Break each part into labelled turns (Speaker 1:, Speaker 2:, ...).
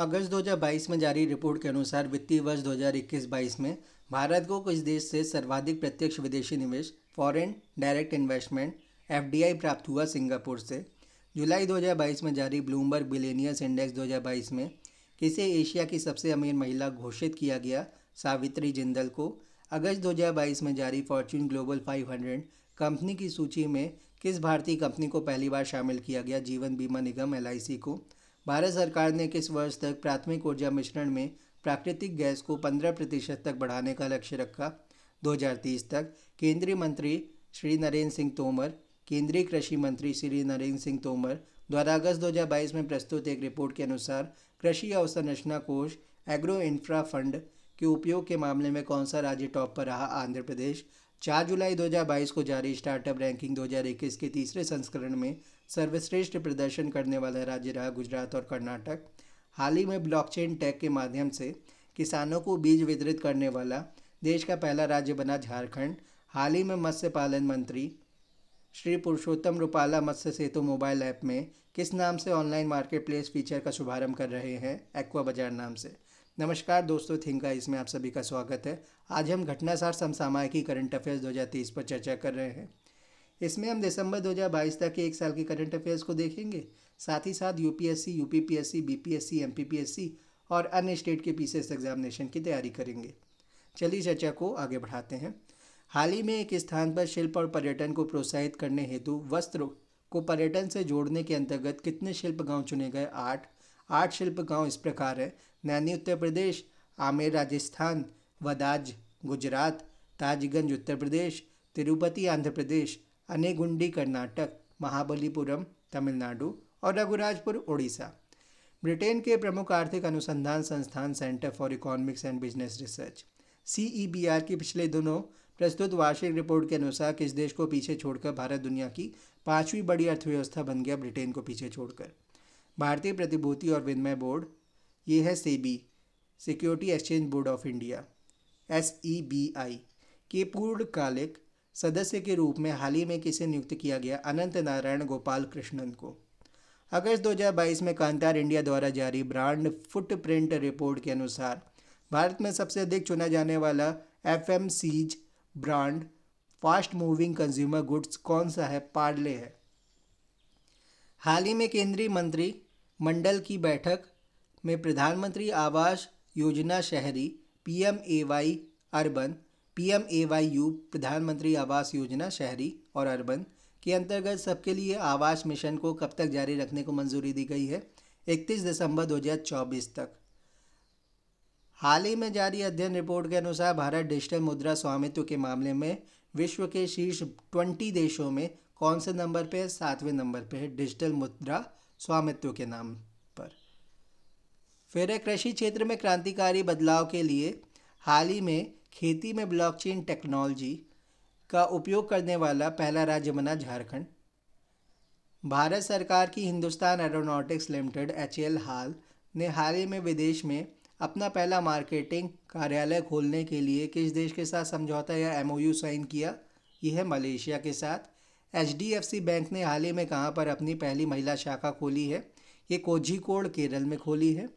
Speaker 1: अगस्त 2022 में जारी रिपोर्ट के अनुसार वित्तीय वर्ष 2021-22 में भारत को कुछ देश से सर्वाधिक प्रत्यक्ष विदेशी निवेश फॉरेन डायरेक्ट इन्वेस्टमेंट एफ प्राप्त हुआ सिंगापुर से जुलाई 2022 में जारी ब्लूमबर्ग बिलेनियस इंडेक्स 2022 में किसे एशिया की सबसे अमीर महिला घोषित किया गया सावित्री जिंदल को अगस्त 2022 में जारी फॉर्च्यून ग्लोबल 500 कंपनी की सूची में किस भारतीय कंपनी को पहली बार शामिल किया गया जीवन बीमा निगम एल को भारत सरकार ने किस वर्ष तक प्राथमिक ऊर्जा मिश्रण में प्राकृतिक गैस को 15 प्रतिशत तक बढ़ाने का लक्ष्य रखा 2030 तक केंद्रीय मंत्री श्री नरेंद्र सिंह तोमर केंद्रीय कृषि मंत्री श्री नरेंद्र सिंह तोमर द्वारा अगस्त 2022 में प्रस्तुत एक रिपोर्ट के अनुसार कृषि अवसंरचना कोष एग्रो इंफ्रा फंड के उपयोग के मामले में कौन सा राज्य टॉप पर रहा आंध्र प्रदेश चार जुलाई 2022 को जारी स्टार्टअप रैंकिंग 2021 के तीसरे संस्करण में सर्वश्रेष्ठ प्रदर्शन करने वाला राज्य रहा गुजरात और कर्नाटक हाल ही में ब्लॉकचेन टैग के माध्यम से किसानों को बीज वितरित करने वाला देश का पहला राज्य बना झारखंड हाल ही में मत्स्य पालन मंत्री श्री पुरुषोत्तम रूपाला मत्स्य सेतु मोबाइल ऐप में किस नाम से ऑनलाइन मार्केट प्लेस फीचर का शुभारंभ कर रहे हैं एक्वा बाजार नाम से नमस्कार दोस्तों थिंका इसमें आप सभी का स्वागत है आज हम घटनासार की करंट अफेयर्स 2023 पर चर्चा कर रहे हैं इसमें हम दिसंबर 2022 तक के एक साल के करंट अफेयर्स को देखेंगे साथ ही साथ यूपीएससी यूपीपीएससी बीपीएससी एमपीपीएससी और अन्य स्टेट के पीसीएस एग्जामिनेशन की तैयारी करेंगे चलिए चर्चा को आगे बढ़ाते हैं हाल ही में एक स्थान पर शिल्प और पर्यटन को प्रोत्साहित करने हेतु वस्त्र को पर्यटन से जोड़ने के अंतर्गत कितने शिल्प गांव चुने गए आठ आठ शिल्प गांव इस प्रकार है नैनी उत्तर प्रदेश आमेर राजस्थान वदाज गुजरात ताजगंज उत्तर प्रदेश तिरुपति आंध्र प्रदेश अनेगुंडी कर्नाटक महाबलीपुरम तमिलनाडु और रघुराजपुर उड़ीसा ब्रिटेन के प्रमुख आर्थिक अनुसंधान संस्थान centre for economics and business research C की पिछले दोनों प्रस्तुत वार्षिक रिपोर्ट के अनुसार किस देश को पीछे छोड़कर भारत दुनिया की पांचवी बड़ी अर्थव्यवस्था बन गया ब्रिटेन को पीछे छोड़कर भारतीय प्रतिभूति और विनिमय बोर्ड ये है SEBI security exchange board of India S E B I के पूर्णकालिक सदस्य के रूप में हाल ही में किसे नियुक्त किया गया अनंत नारायण गोपाल कृष्णन को अगस्त 2022 में कांतार इंडिया द्वारा जारी ब्रांड फुटप्रिंट रिपोर्ट के अनुसार भारत में सबसे अधिक चुना जाने वाला F brand fast moving consumer goods कौन सा है पार्ले है हाल ही में केंद्रीय मंत्री मंडल की बैठक में प्रधानमंत्री आवास योजना शहरी P M A Y urban P M A Y U प्रधानमंत्री आवास योजना शहरी और अर्बन के अंतर्गत सबके लिए आवास मिशन को कब तक जारी रखने को मंजूरी दी गई है 31 दिसंबर 2024 तक हाल ही में जारी अध्ययन रिपोर्ट के अनुसार भारत डिजिटल मुद्रा स्वामित्व के मामले में विश्व के शीर्ष 20 देशों में कौन से नंबर पे है सातवें नंबर पे है डिजिटल मुद्रा स्वामित्व के नाम पर फिर कृषि क्षेत्र में क्रांतिकारी बदलाव के लिए हाल ही में खेती में ब्लॉकचेन टेक्नोलॉजी का उपयोग करने वाला पहला राज्य बना झारखंड भारत सरकार की हिंदुस्तान एरोनॉटिक्स लिमिटेड एच हाल ने हाल ही में विदेश में अपना पहला मार्केटिंग कार्यालय खोलने के लिए किस देश के साथ समझौता या एमओयू साइन किया यह मलेशिया के साथ सी बैंक ने हाल ही में कहाँ पर अपनी पहली महिला शाखा खोली है ये कोझिकोड केरल में खोली है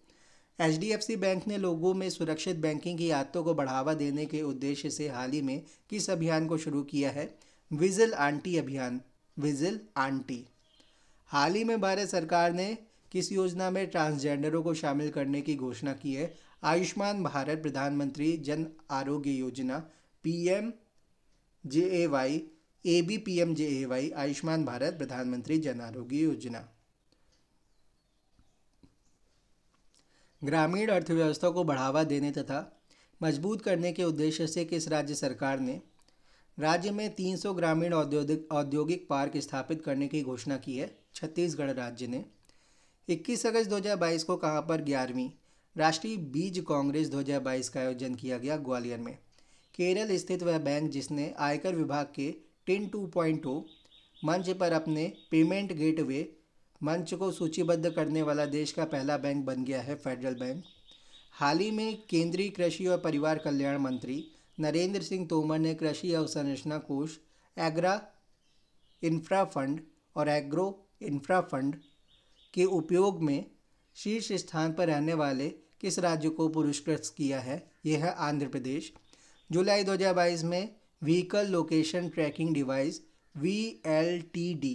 Speaker 1: सी बैंक ने लोगों में सुरक्षित बैंकिंग की आदतों को बढ़ावा देने के उद्देश्य से हाल ही में किस अभियान को शुरू किया है विजिल आंटी अभियान विजिल आंटी हाल ही में भारत सरकार ने किस योजना में ट्रांसजेंडरों को शामिल करने की घोषणा की है आयुष्मान भारत प्रधानमंत्री जन आरोग्य योजना P M J A Y A B P M J A Y Ayushman Bharat प्रधानमंत्री जन आरोग्य योजना ग्रामीण अर्थव्यवस्था को बढ़ावा देने तथा मजबूत करने के उद्देश्य से किस राज्य सरकार ने राज्य में 300 ग्रामीण औद्योगिक औद्योगिक पार्क स्थापित करने की घोषणा की है छत्तीसगढ़ राज्य ने 21 अगस्त 2022 को कहाँ पर ग्यारहवीं राष्ट्रीय बीज कांग्रेस 2022 का आयोजन किया गया ग्वालियर में केरल स्थित वह बैंक जिसने आयकर विभाग के टिन हो मंच पर अपने पेमेंट गेटवे मंच को सूचीबद्ध करने वाला देश का पहला बैंक बन गया है फेडरल बैंक हाल ही में केंद्रीय कृषि और परिवार कल्याण मंत्री नरेंद्र सिंह तोमर ने कृषि अवसंरचना कोष एग्रा इंफ्रा फंड और एग्रो इंफ्रा फंड के उपयोग में शीर्ष स्थान पर रहने वाले किस राज्य को पुरस्कृत किया है यह है आंध्र प्रदेश जुलाई 2022 में vehicle location tracking device V L T D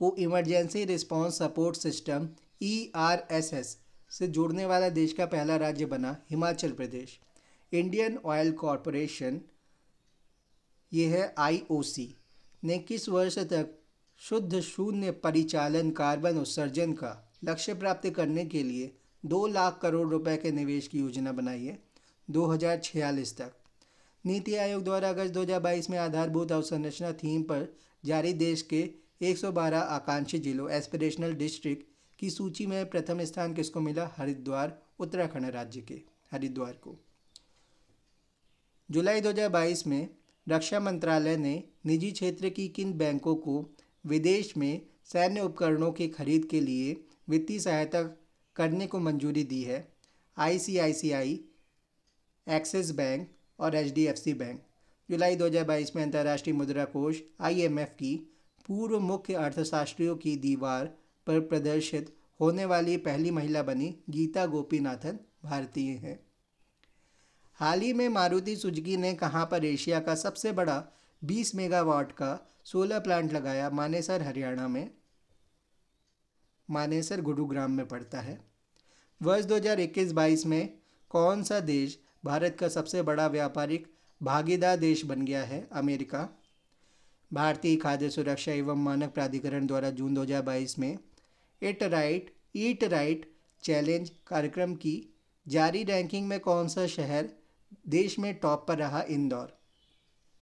Speaker 1: को emergency response support system E R S S से जुड़ने वाला देश का पहला राज्य बना Himachal Pradesh Indian oil corporation ये है आई ने किस वर्ष तक शुद्ध शून्य परिचालन कार्बन उत्सर्जन का लक्ष्य प्राप्त करने के लिए दो लाख करोड़ रुपए के निवेश की योजना बनाई है दो हज़ार छियालीस तक नीति आयोग द्वारा अगस्त 2022 में आधारभूत अवसंरचना थीम पर जारी देश के 112 आकांक्षी जिलों एस्पिरेशनल डिस्ट्रिक्ट की सूची में प्रथम स्थान किसको मिला हरिद्वार उत्तराखंड राज्य के हरिद्वार को जुलाई 2022 में रक्षा मंत्रालय ने निजी क्षेत्र की किन बैंकों को विदेश में सैन्य उपकरणों की खरीद के लिए वित्तीय सहायता करने को मंजूरी दी है आईसीआईसीआई, एक्सिस बैंक और एच बैंक जुलाई 2022 में अंतर्राष्ट्रीय मुद्रा कोष एफ की पूर्व मुख्य अर्थशास्त्रियों की दीवार पर प्रदर्शित होने वाली पहली महिला बनी गीता गोपीनाथन भारतीय हैं हाल ही में मारुति सुजुकी ने कहाँ पर एशिया का सबसे बड़ा 20 मेगावाट का सोलर प्लांट लगाया मानेसर हरियाणा में मानेसर गुरुग्राम में पड़ता है वर्ष 2021-22 में कौन सा देश भारत का सबसे बड़ा व्यापारिक भागीदार देश बन गया है अमेरिका भारतीय खाद्य सुरक्षा एवं मानक प्राधिकरण द्वारा जून 2022 में eat right eat right challenge कार्यक्रम की जारी रैंकिंग में कौन सा शहर देश में टॉप पर रहा इंदौर